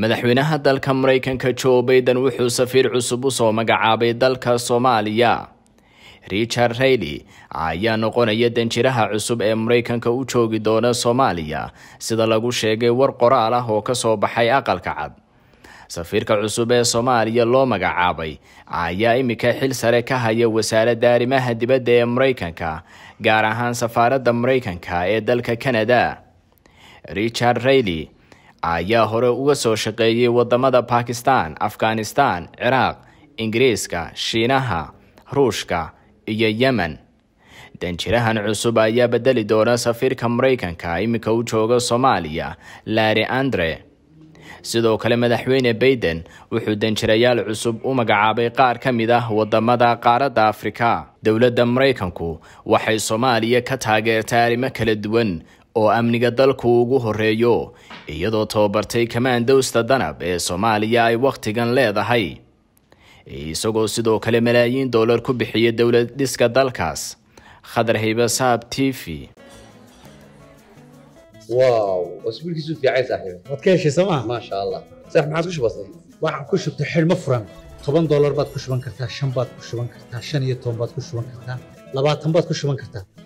madaxweynaha dalka maraykanka joe baiden wuxuu safiir cusub usoo magacaabay dalka soomaaliya richard rayli ayaa noqonaya danjiraha cusub ee maraykanka u joogi doona soomaaliya sida lagu sheegay war qoraal ah oo ka soo baxay aqalka cad safiirka cusub ee soomaaliya loo magacaabay ayaa iminka xil sare ka haya wasaaradda arrimaha dibadda ee maraykanka gaar ahaan safaaradda maraykanka ee dalka kanada richard rayli ayaa hore uga soo shaqeeyey waddamada bakistan afghanistan ciraaq ingiriiska shiinaha ruushka iyo yemen danjirahan cusub ayaa bedeli doona safiirka maraykanka iminka u jooga soomaaliya laari andre sidoo kale madaxweyne baiden wuxuu danjirayaal cusub u magacaabay qaar ka mid ah waddamada qaaradda afrika dowladda maraykanku waxay soomaaliya ka taageertay arrimo kala duwan oo amniga dalku ugu horreeyo iyadoo tababartay kamaandowsta danab ee soomaaliya ay wakhtigan leedahay isagoo sidoo kale malaayiin doolar ku bixiya dowlad dhiska dalkaas khadar haybe saab t v waxaan ku shubtay xilmo furan toban doolar baad ku shuban kartaa shan baad ku shuban kartaa shan iyo toban baad ku shuban kartaa labaatan baad ku shuban kartaa